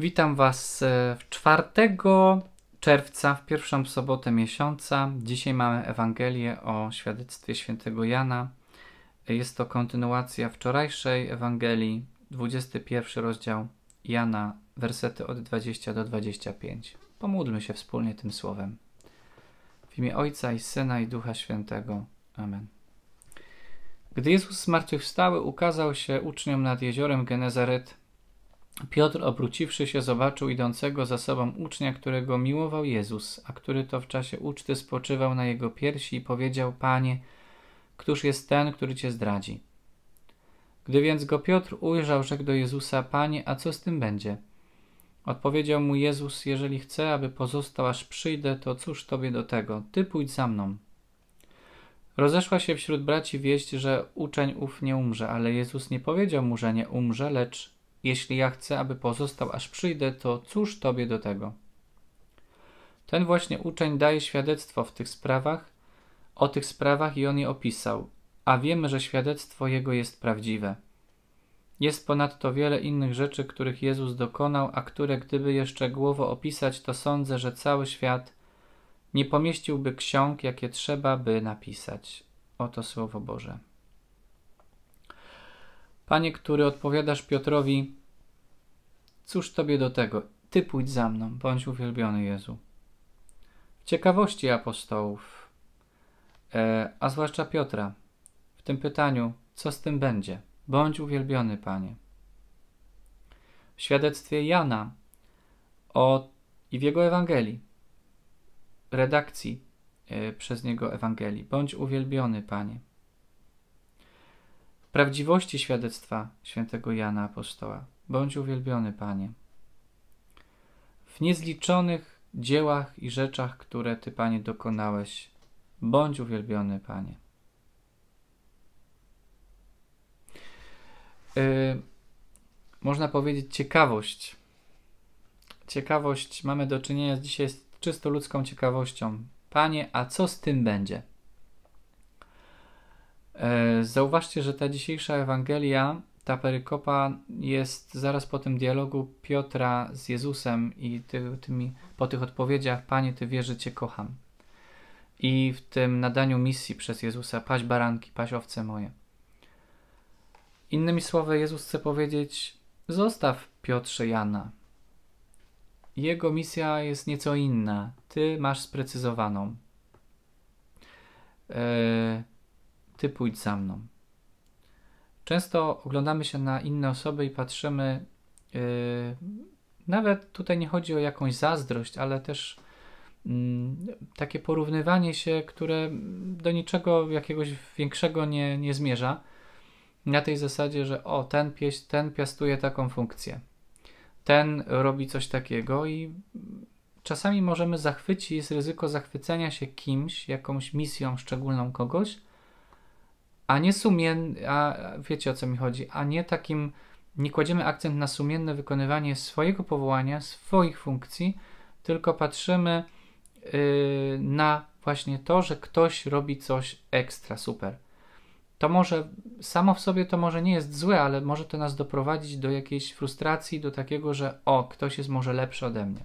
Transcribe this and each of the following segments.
Witam Was 4 e, czerwca, w pierwszą sobotę miesiąca. Dzisiaj mamy Ewangelię o świadectwie świętego Jana. Jest to kontynuacja wczorajszej Ewangelii, 21 rozdział Jana, wersety od 20 do 25. Pomódlmy się wspólnie tym słowem. W imię Ojca i Syna i Ducha Świętego. Amen. Gdy Jezus zmartwychwstały ukazał się uczniom nad jeziorem Genezaret, Piotr, obróciwszy się, zobaczył idącego za sobą ucznia, którego miłował Jezus, a który to w czasie uczty spoczywał na jego piersi i powiedział: Panie, któż jest ten, który cię zdradzi? Gdy więc go Piotr ujrzał, rzekł do Jezusa: Panie, a co z tym będzie? Odpowiedział mu Jezus: Jeżeli chcę, aby pozostał, aż przyjdę, to cóż tobie do tego? Ty pójdź za mną. Rozeszła się wśród braci wieść, że uczeń ów nie umrze, ale Jezus nie powiedział mu, że nie umrze, lecz jeśli ja chcę, aby pozostał, aż przyjdę, to cóż tobie do tego? Ten właśnie uczeń daje świadectwo w tych sprawach, o tych sprawach i on je opisał, a wiemy, że świadectwo jego jest prawdziwe. Jest ponadto wiele innych rzeczy, których Jezus dokonał, a które gdyby jeszcze głowo opisać, to sądzę, że cały świat nie pomieściłby ksiąg, jakie trzeba by napisać. Oto słowo Boże. Panie, który odpowiadasz Piotrowi, cóż tobie do tego? Ty pójdź za mną, bądź uwielbiony Jezu. W Ciekawości apostołów, e, a zwłaszcza Piotra, w tym pytaniu, co z tym będzie? Bądź uwielbiony, Panie. W świadectwie Jana o, i w jego Ewangelii, redakcji e, przez niego Ewangelii, bądź uwielbiony, Panie prawdziwości świadectwa świętego Jana Apostoła. Bądź uwielbiony, Panie. W niezliczonych dziełach i rzeczach, które Ty, Panie, dokonałeś, bądź uwielbiony, Panie. Yy, można powiedzieć ciekawość. Ciekawość, mamy do czynienia dzisiaj z czysto ludzką ciekawością. Panie, a co z tym będzie? E, zauważcie, że ta dzisiejsza Ewangelia, ta perykopa jest zaraz po tym dialogu Piotra z Jezusem i ty, tymi, po tych odpowiedziach Panie, Ty wiesz, że Cię kocham. I w tym nadaniu misji przez Jezusa paść baranki, paść owce moje. Innymi słowy, Jezus chce powiedzieć zostaw Piotrze Jana. Jego misja jest nieco inna. Ty masz sprecyzowaną. Yy ty pójdź za mną. Często oglądamy się na inne osoby i patrzymy, yy, nawet tutaj nie chodzi o jakąś zazdrość, ale też yy, takie porównywanie się, które do niczego jakiegoś większego nie, nie zmierza. Na tej zasadzie, że o, ten, pieś, ten piastuje taką funkcję, ten robi coś takiego i czasami możemy zachwycić, jest ryzyko zachwycenia się kimś, jakąś misją szczególną kogoś, a nie sumien, a wiecie o co mi chodzi, a nie takim, nie kładziemy akcent na sumienne wykonywanie swojego powołania, swoich funkcji, tylko patrzymy yy, na właśnie to, że ktoś robi coś ekstra, super. To może samo w sobie to może nie jest złe, ale może to nas doprowadzić do jakiejś frustracji, do takiego, że o, ktoś jest może lepszy ode mnie.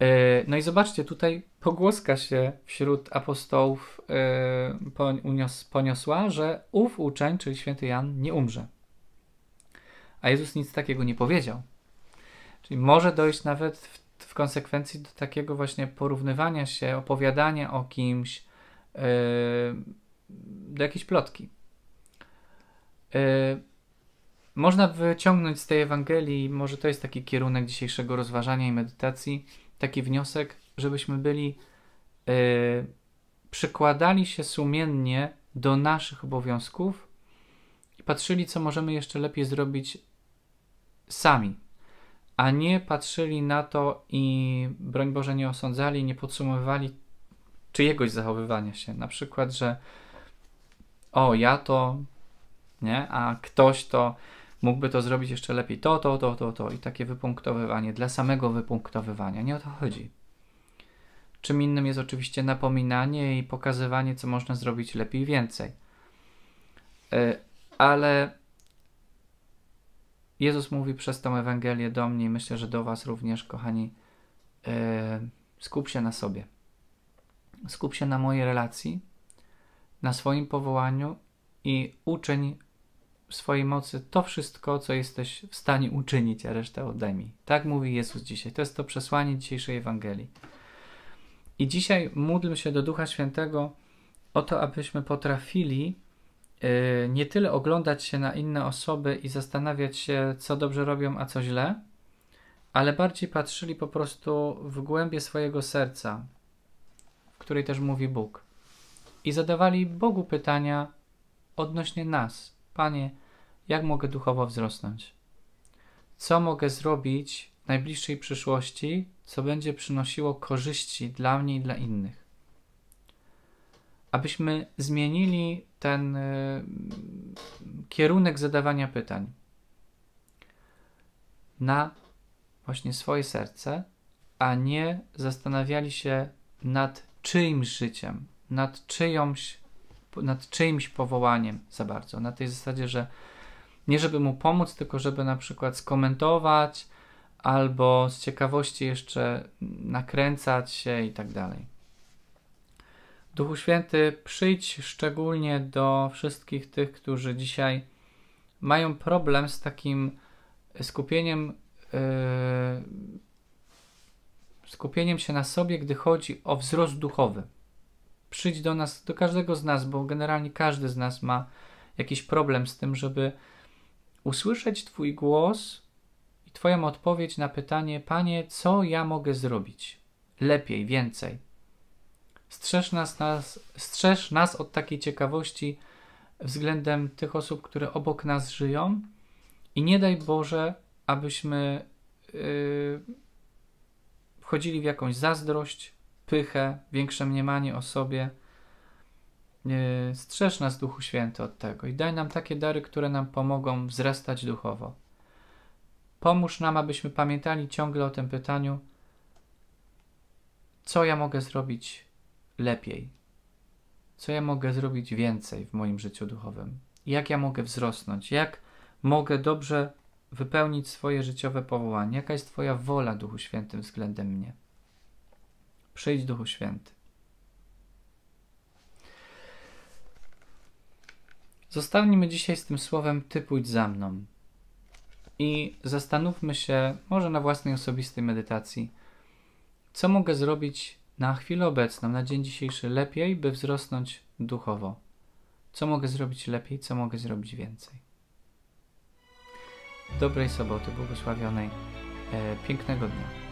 E, no i zobaczcie, tutaj pogłoska się wśród apostołów e, poniosła, że ów uczeń, czyli święty Jan, nie umrze. A Jezus nic takiego nie powiedział. Czyli może dojść nawet w, w konsekwencji do takiego właśnie porównywania się, opowiadania o kimś, yy, do jakiejś plotki. Yy, można wyciągnąć z tej Ewangelii, może to jest taki kierunek dzisiejszego rozważania i medytacji, taki wniosek, żebyśmy byli, yy, przykładali się sumiennie do naszych obowiązków i patrzyli, co możemy jeszcze lepiej zrobić sami, a nie patrzyli na to i broń Boże nie osądzali, nie podsumowywali czyjegoś zachowywania się. Na przykład, że o, ja to, nie, a ktoś to mógłby to zrobić jeszcze lepiej. To, to, to, to, to i takie wypunktowywanie dla samego wypunktowywania. Nie o to chodzi. Czym innym jest oczywiście napominanie i pokazywanie, co można zrobić lepiej więcej. E, ale Jezus mówi przez tą Ewangelię do mnie i myślę, że do Was również, kochani, e, skup się na sobie. Skup się na mojej relacji, na swoim powołaniu i uczyń w swojej mocy to wszystko, co jesteś w stanie uczynić, a resztę odejmij. Tak mówi Jezus dzisiaj. To jest to przesłanie dzisiejszej Ewangelii. I dzisiaj módlmy się do Ducha Świętego o to, abyśmy potrafili y, nie tyle oglądać się na inne osoby i zastanawiać się, co dobrze robią, a co źle, ale bardziej patrzyli po prostu w głębie swojego serca, w której też mówi Bóg. I zadawali Bogu pytania odnośnie nas. Panie, jak mogę duchowo wzrosnąć? Co mogę zrobić w najbliższej przyszłości, co będzie przynosiło korzyści dla mnie i dla innych? Abyśmy zmienili ten y, kierunek zadawania pytań na właśnie swoje serce, a nie zastanawiali się nad czyimś życiem, nad czyjąś, nad czyimś powołaniem za bardzo. Na tej zasadzie, że nie żeby mu pomóc, tylko żeby na przykład skomentować albo z ciekawości jeszcze nakręcać się i tak dalej. Duchu Święty, przyjdź szczególnie do wszystkich tych, którzy dzisiaj mają problem z takim skupieniem, yy, skupieniem się na sobie, gdy chodzi o wzrost duchowy. Przyjdź do nas, do każdego z nas, bo generalnie każdy z nas ma jakiś problem z tym, żeby usłyszeć Twój głos i Twoją odpowiedź na pytanie: Panie, co ja mogę zrobić? Lepiej, więcej. Strzeż nas, nas, strzeż nas od takiej ciekawości względem tych osób, które obok nas żyją, i nie daj Boże, abyśmy yy, wchodzili w jakąś zazdrość, pychę, większe mniemanie o sobie E, strzeż nas, Duchu Święty, od tego i daj nam takie dary, które nam pomogą wzrastać duchowo. Pomóż nam, abyśmy pamiętali ciągle o tym pytaniu, co ja mogę zrobić lepiej, co ja mogę zrobić więcej w moim życiu duchowym, jak ja mogę wzrosnąć, jak mogę dobrze wypełnić swoje życiowe powołanie, jaka jest Twoja wola, Duchu Święty, względem mnie. Przyjdź, Duchu Święty. Zostańmy dzisiaj z tym słowem Ty pójdź za mną i zastanówmy się, może na własnej osobistej medytacji, co mogę zrobić na chwilę obecną, na dzień dzisiejszy lepiej, by wzrosnąć duchowo. Co mogę zrobić lepiej, co mogę zrobić więcej. Dobrej soboty, błogosławionej, e, pięknego dnia.